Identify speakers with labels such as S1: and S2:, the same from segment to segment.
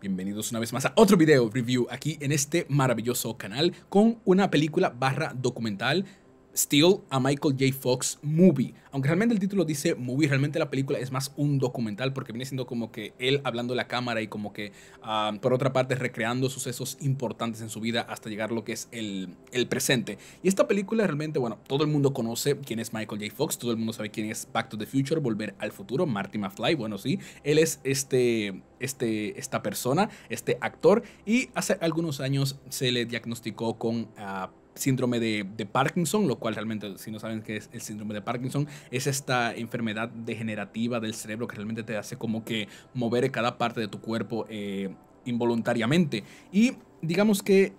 S1: Bienvenidos una vez más a otro video review aquí en este maravilloso canal con una película barra documental Still a Michael J. Fox Movie. Aunque realmente el título dice movie, realmente la película es más un documental porque viene siendo como que él hablando a la cámara y como que ah, por otra parte recreando sucesos importantes en su vida hasta llegar a lo que es el, presente. Y esta película realmente, bueno, todo el mundo conoce quién es Michael J. Fox, todo el mundo sabe quién es Back to the Future, Volver al Futuro, Marty McFly, bueno, sí, él es este, este, esta persona, este actor y hace algunos años se le diagnosticó con... Ah, síndrome de, Parkinson, lo cual realmente, si no saben qué es el síndrome de Parkinson, es esta enfermedad degenerativa del cerebro que realmente te hace como que mover cada parte de tu cuerpo eh, involuntariamente. Y digamos que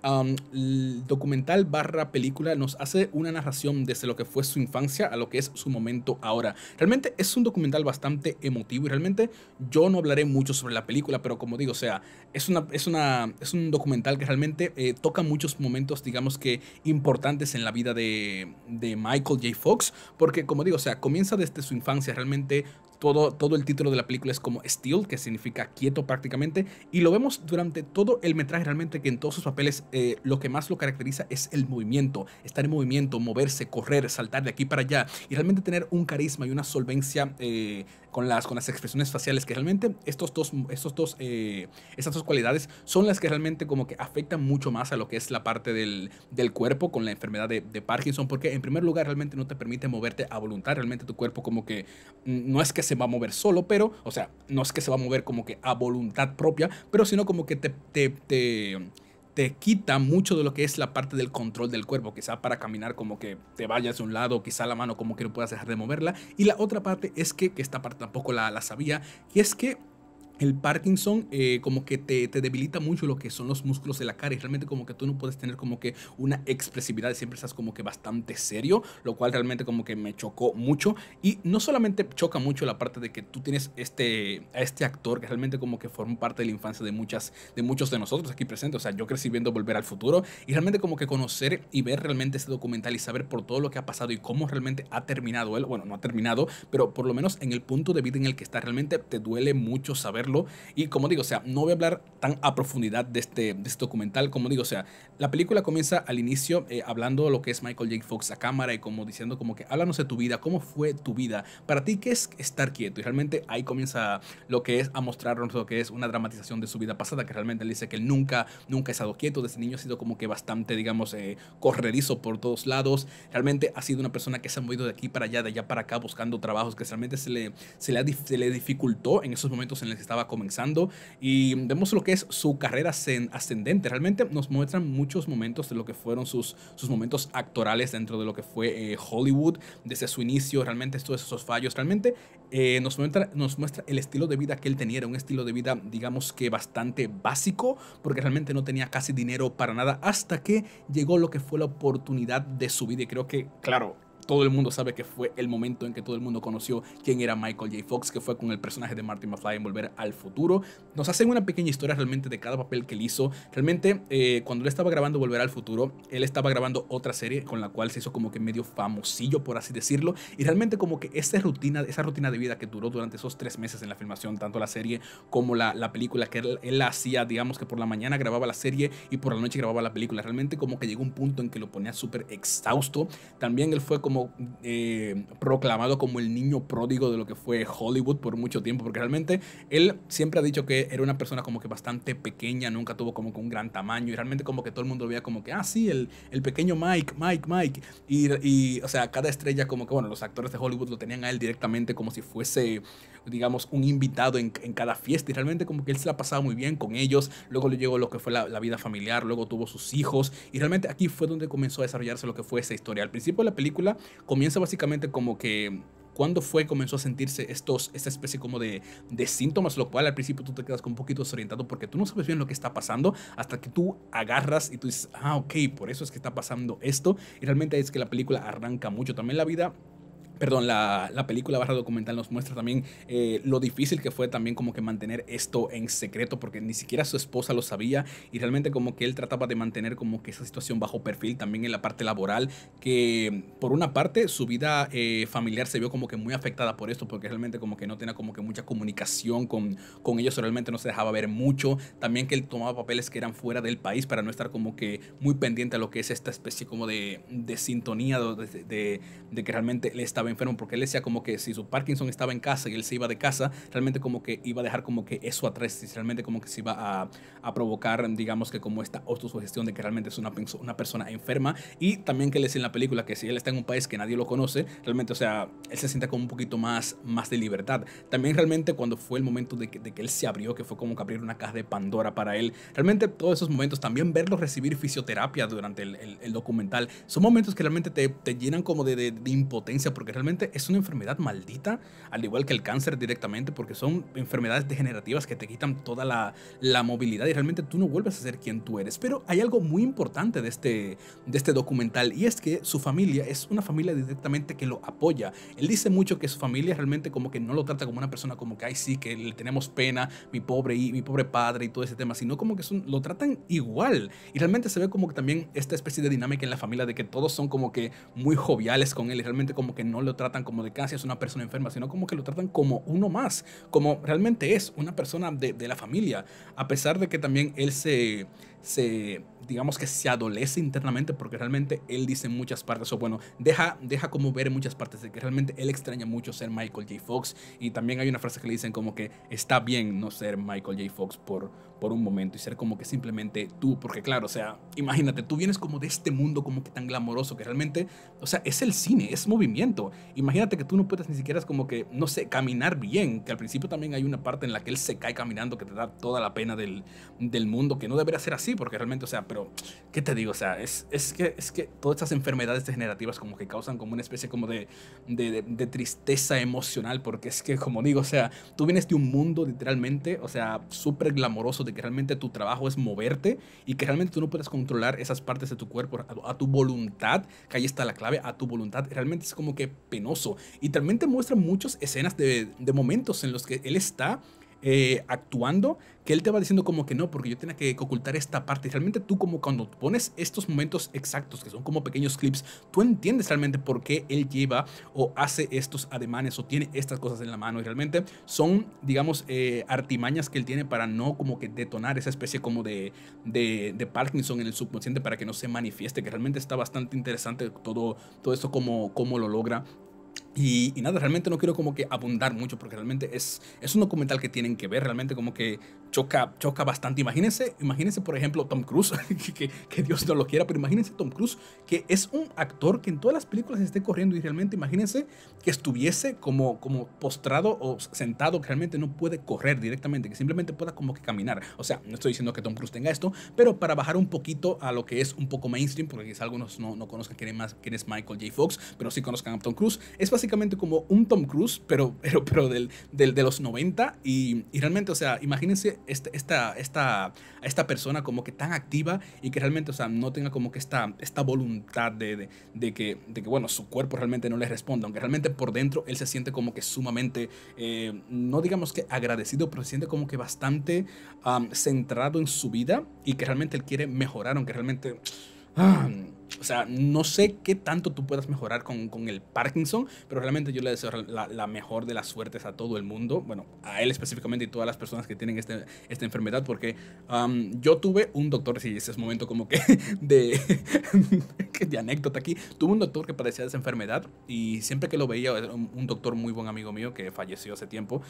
S1: el documental barra película nos hace una narración desde lo que fue su infancia a lo que es su momento ahora. Realmente es un documental bastante emotivo y realmente yo no hablaré mucho sobre la película, pero como digo, o sea, es, una, es, una, es un documental que realmente eh, toca muchos momentos, digamos que importantes en la vida de, Michael J. Fox, porque como digo, o sea, comienza desde su infancia realmente todo, todo, el título de la película es como Steel, que significa quieto prácticamente, y lo vemos durante todo el metraje realmente que en todos sus papeles eh, lo que más lo caracteriza es el movimiento, estar en movimiento, moverse, correr, saltar de aquí para allá y realmente tener un carisma y una solvencia eh, con, las, con las expresiones faciales, que realmente estos dos, estos dos, eh, estas dos cualidades son las que realmente como que afectan mucho más a lo que es la parte del, cuerpo con la enfermedad de, Parkinson, porque en primer lugar realmente no te permite moverte a voluntad, realmente tu cuerpo como que mm, no es que se va a mover solo, pero, o sea, no es que se va a mover como que a voluntad propia, pero sino como que te, te te quita mucho de lo que es la parte del control del cuerpo, quizá para caminar como que te vayas de un lado, quizá la mano como que no puedas dejar de moverla. Y la otra parte es que, esta parte tampoco la, la sabía, y es que el Parkinson eh, como que te, debilita mucho lo que son los músculos de la cara y realmente como que tú no puedes tener como que una expresividad, siempre estás como que bastante serio, lo cual realmente como que me chocó mucho y no solamente choca mucho la parte de que tú tienes este, a este actor que realmente como que forma parte de la infancia de, muchas, de muchos de nosotros aquí presentes, o sea, yo crecí viendo Volver al Futuro y realmente como que conocer y ver realmente este documental y saber por todo lo que ha pasado y cómo realmente ha terminado él, bueno, no ha terminado, pero por lo menos en el punto de vida en el que está, realmente te duele mucho saber y como digo, o sea, no voy a hablar tan a profundidad de este, este documental. Como digo, o sea, la película comienza al inicio eh, hablando lo que es Michael J. Fox a cámara y como diciendo como que háblanos de tu vida, cómo fue tu vida, para ti qué es estar quieto. Y realmente ahí comienza lo que es a mostrarnos lo que es una dramatización de su vida pasada, que realmente él dice que él nunca, nunca ha estado quieto. Desde niño ha sido como que bastante, digamos, eh, corredizo por todos lados. Realmente ha sido una persona que se ha movido de aquí para allá, de allá para acá, buscando trabajos que realmente se le, se le, se le dificultó en esos momentos en los que estaba comenzando y vemos lo que es su carrera ascendente. Realmente nos muestran muchos momentos de lo que fueron sus, sus momentos actorales dentro de lo que fue eh, Hollywood, desde su inicio, realmente todos esos fallos, realmente eh, nos, muestra, nos muestra el estilo de vida que él tenía, un estilo de vida digamos que bastante básico, porque realmente no tenía casi dinero para nada hasta que llegó lo que fue la oportunidad de su vida y creo que, claro, todo el mundo sabe que fue el momento en que todo el mundo conoció quién era Michael J. Fox, que fue con el personaje de Martin McFly en Volver al Futuro. Nos hacen una pequeña historia realmente de cada papel que él hizo. Realmente, eh, cuando él estaba grabando Volver al Futuro, él estaba grabando otra serie con la cual se hizo como que medio famosillo, por así decirlo. Y realmente como que esa rutina, esa rutina de vida que duró durante esos tres meses en la filmación, tanto la serie como la, película que él, él hacía, digamos que por la mañana grababa la serie y por la noche grababa la película. Realmente como que llegó un punto en que lo ponía súper exhausto. También él fue como eh, proclamado como el niño pródigo de lo que fue Hollywood por mucho tiempo, porque realmente él siempre ha dicho que era una persona como que bastante pequeña, nunca tuvo como que un gran tamaño, y realmente como que todo el mundo lo veía como que, ah, sí, el, el pequeño Mike, Mike, Mike. Y, o sea, cada estrella como que, bueno, los actores de Hollywood lo tenían a él directamente como si fuese, digamos, un invitado en, cada fiesta, y realmente como que él se la pasaba muy bien con ellos, luego le llegó lo que fue la, la vida familiar, luego tuvo sus hijos, y realmente aquí fue donde comenzó a desarrollarse lo que fue esa historia. Al principio de la película comienza básicamente como que cuando fue comenzó a sentirse estos, esta especie como de, de, síntomas, lo cual al principio tú te quedas con un poquito desorientado porque tú no sabes bien lo que está pasando hasta que tú agarras y tú dices, ah, ok, por eso es que está pasando esto. Y realmente es que la película arranca mucho. También la vida perdón, la, la, película barra documental nos muestra también eh, lo difícil que fue también como que mantener esto en secreto, porque ni siquiera su esposa lo sabía y realmente como que él trataba de mantener como que esa situación bajo perfil también en la parte laboral, que por una parte su vida eh, familiar se vio como que muy afectada por esto, porque realmente como que no tenía como que mucha comunicación con, con ellos, realmente no se dejaba ver mucho, también que él tomaba papeles que eran fuera del país para no estar como que muy pendiente a lo que es esta especie como de, sintonía, de, de que realmente le estaba enfermo, porque él decía como que si su Parkinson estaba en casa y él se iba de casa, realmente como que iba a dejar como que eso atrás, y realmente como que se iba a, a, provocar, digamos que como esta autosugestión de que realmente es una, una persona enferma. Y también que le decía en la película que si él está en un país que nadie lo conoce, realmente, o sea, él se sienta como un poquito más, más de libertad. También realmente cuando fue el momento de que, de que él se abrió, que fue como que abrir una caja de Pandora para él, realmente todos esos momentos, también verlo recibir fisioterapia durante el, el, documental, son momentos que realmente te, te llenan como de, de, de impotencia porque Realmente es una enfermedad maldita, al igual que el cáncer directamente, porque son enfermedades degenerativas que te quitan toda la, la movilidad y realmente tú no vuelves a ser quien tú eres. Pero hay algo muy importante de este, de este documental y es que su familia es una familia directamente que lo apoya. Él dice mucho que su familia realmente como que no lo trata como una persona como que, ay sí, que le tenemos pena, mi pobre, y, mi pobre padre y todo ese tema, sino como que lo tratan igual. Y realmente se ve como que también esta especie de dinámica en la familia de que todos son como que muy joviales con él y realmente como que no lo lo tratan como de casi es una persona enferma, sino como que lo tratan como uno más, como realmente es una persona de, de la familia, a pesar de que también él se se, digamos que se adolece internamente porque realmente él dice muchas partes, o bueno, deja, deja como ver en muchas partes de que realmente él extraña mucho ser Michael J. Fox y también hay una frase que le dicen como que está bien no ser Michael J. Fox por, por un momento y ser como que simplemente tú, porque claro, o sea, imagínate, tú vienes como de este mundo como que tan glamoroso que realmente, o sea, es el cine, es movimiento. Imagínate que tú no puedes ni siquiera es como que, no sé, caminar bien, que al principio también hay una parte en la que él se cae caminando que te da toda la pena del, del mundo, que no debería ser así porque realmente, o sea, pero, ¿qué te digo? O sea, es, es, que, es que todas estas enfermedades degenerativas como que causan como una especie como de, tristeza emocional, porque es que, como digo, o sea, tú vienes de un mundo literalmente, o sea, súper glamoroso, de que realmente tu trabajo es moverte y que realmente tú no puedes controlar esas partes de tu cuerpo a, tu voluntad, que ahí está la clave, a tu voluntad, realmente es como que penoso. Y realmente te muestran muchas escenas de, de momentos en los que él está eh, actuando, que él te va diciendo como que no, porque yo tenía que ocultar esta parte. realmente tú como cuando pones estos momentos exactos, que son como pequeños clips, tú entiendes realmente por qué él lleva o hace estos ademanes o tiene estas cosas en la mano. Y realmente son, digamos, eh, artimañas que él tiene para no como que detonar esa especie como de, de, Parkinson en el subconsciente para que no se manifieste, que realmente está bastante interesante todo, todo esto como, como lo logra y, nada, realmente no quiero como que abundar mucho porque realmente es, es un documental que tienen que ver, realmente como que choca, choca bastante. Imagínense, imagínense, por ejemplo, Tom Cruise, que, Dios no lo quiera, pero imagínense Tom Cruise, que es un actor que en todas las películas esté corriendo y realmente imagínense que estuviese como, como postrado o sentado, que realmente no puede correr directamente, que simplemente pueda como que caminar. O sea, no estoy diciendo que Tom Cruise tenga esto, pero para bajar un poquito a lo que es un poco mainstream, porque quizás algunos no, no conozcan quién es, Michael J. Fox, pero sí conozcan a Tom Cruise, es básicamente como un Tom Cruise, pero, pero, pero del, del, de los 90 y, y realmente, o sea, imagínense este, esta, esta, esta persona como que tan activa y que realmente, o sea, no tenga como que esta, esta voluntad de, que, de que, bueno, su cuerpo realmente no le responda, aunque realmente por dentro él se siente como que sumamente, eh, no digamos que agradecido, pero se siente como que bastante centrado en su vida y que realmente él quiere mejorar, aunque realmente... Ah, o sea, no sé qué tanto tú puedas mejorar con, el Parkinson, pero realmente yo le deseo la, mejor de las suertes a todo el mundo, bueno, a él específicamente y todas las personas que tienen este, esta enfermedad, porque yo tuve un doctor, si ese es momento como que de, de anécdota aquí, tuve un doctor que padecía de esa enfermedad y siempre que lo veía, un, doctor muy buen amigo mío que falleció hace tiempo,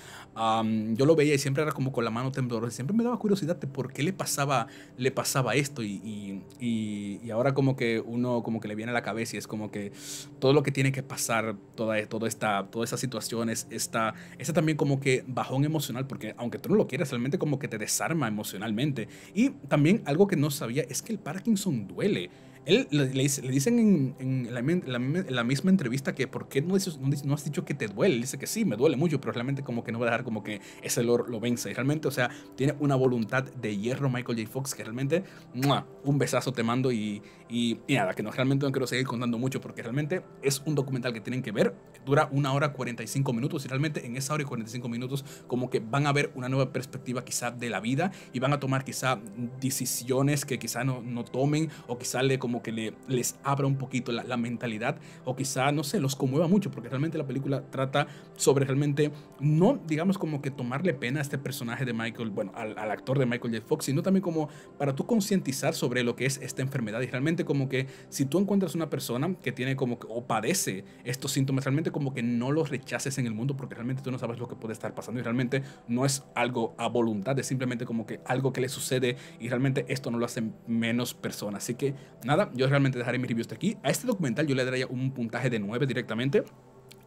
S1: yo lo veía y siempre era como con la mano temblorosa, siempre me daba curiosidad de por qué le pasaba, le pasaba esto y ahora como que uno como que le viene a la cabeza y es como que todo lo que tiene que pasar, toda, toda esta, todas esas situaciones, está también como que bajón emocional, porque aunque tú no lo quieras, realmente como que te desarma emocionalmente. Y también algo que no sabía es que el Parkinson duele. Él le, le, dicen en, la, misma entrevista que por qué no, no, has dicho que te duele. dice que sí, me duele mucho, pero realmente como que no va a dejar como que ese lore lo vence. Y realmente, o sea, tiene una voluntad de hierro Michael J. Fox que realmente, un besazo te mando y, y, nada, que no, realmente no quiero seguir contando mucho porque realmente es un documental que tienen que ver. Dura una hora 45 minutos y realmente en esa hora y 45 minutos como que van a ver una nueva perspectiva quizá de la vida y van a tomar quizá decisiones que quizá no, no tomen o quizá le como que les abra un poquito la, mentalidad o quizá, no sé, los conmueva mucho, porque realmente la película trata sobre realmente, no digamos como que tomarle pena a este personaje de Michael, bueno, al, al actor de Michael J. Fox, sino también como para tú concientizar sobre lo que es esta enfermedad y realmente como que si tú encuentras una persona que tiene como que, o padece estos síntomas, realmente como que no los rechaces en el mundo porque realmente tú no sabes lo que puede estar pasando y realmente no es algo a voluntad, es simplemente como que algo que le sucede y realmente esto no lo hacen menos personas. Así que nada yo realmente dejaré mi review hasta aquí. A este documental yo le daría un puntaje de 9 directamente.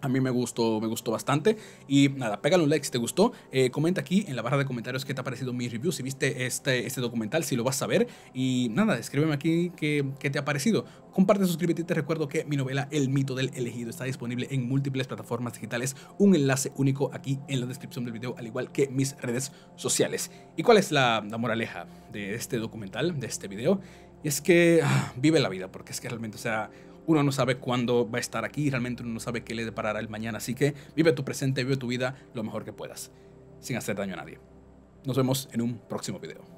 S1: A mí me gustó, me gustó bastante. Y nada, pégale un like si te gustó. Eh, comenta aquí en la barra de comentarios qué te ha parecido mi review. Si viste este, este documental, si lo vas a ver. Y nada, escríbeme aquí qué, qué te ha parecido. Comparte, suscríbete y te recuerdo que mi novela El mito del elegido está disponible en múltiples plataformas digitales. Un enlace único aquí en la descripción del video, al igual que mis redes sociales. ¿Y cuál es la, la moraleja de este documental, de este video? Y es que ah, vive la vida, porque es que realmente, o sea, uno no sabe cuándo va a estar aquí, realmente uno no sabe qué le deparará el mañana. Así que vive tu presente, vive tu vida lo mejor que puedas, sin hacer daño a nadie. Nos vemos en un próximo video.